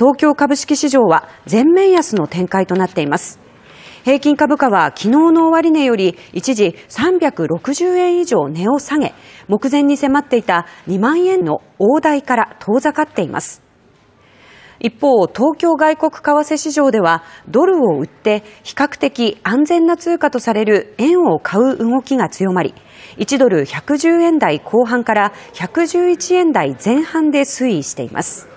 東京株式市場は全面安の展開となっています平均株価は昨日の終値より一時360円以上値を下げ目前に迫っていた2万円の大台から遠ざかっています一方東京外国為替市場ではドルを売って比較的安全な通貨とされる円を買う動きが強まり1ドル110円台後半から111円台前半で推移しています